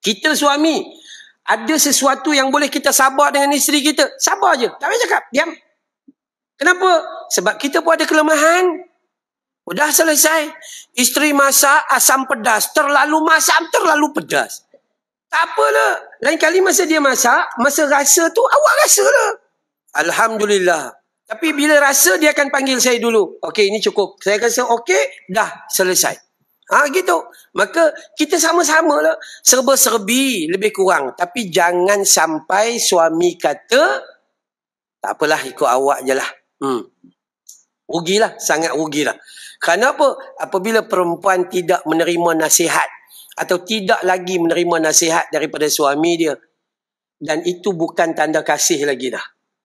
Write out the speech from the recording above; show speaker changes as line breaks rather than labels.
Kita suami, ada sesuatu yang boleh kita sabar dengan isteri kita. Sabar je. Tak payah cakap. Diam. Kenapa? Sebab kita pun ada kelemahan. Sudah selesai. Isteri masak asam pedas. Terlalu masam, terlalu pedas. Tak apalah. Lain kali masa dia masak, masa rasa tu awak rasa lah. Alhamdulillah. Tapi bila rasa, dia akan panggil saya dulu. Okey, ini cukup. Saya rasa okey, dah selesai. Ah ha, gitu. Maka kita sama-sama lah. Serba-serbi lebih kurang. Tapi jangan sampai suami kata, tak apalah ikut awak je lah. Hmm. Rugilah, sangat rugilah. Kerana apa? Apabila perempuan tidak menerima nasihat atau tidak lagi menerima nasihat daripada suami dia dan itu bukan tanda kasih lagi dah.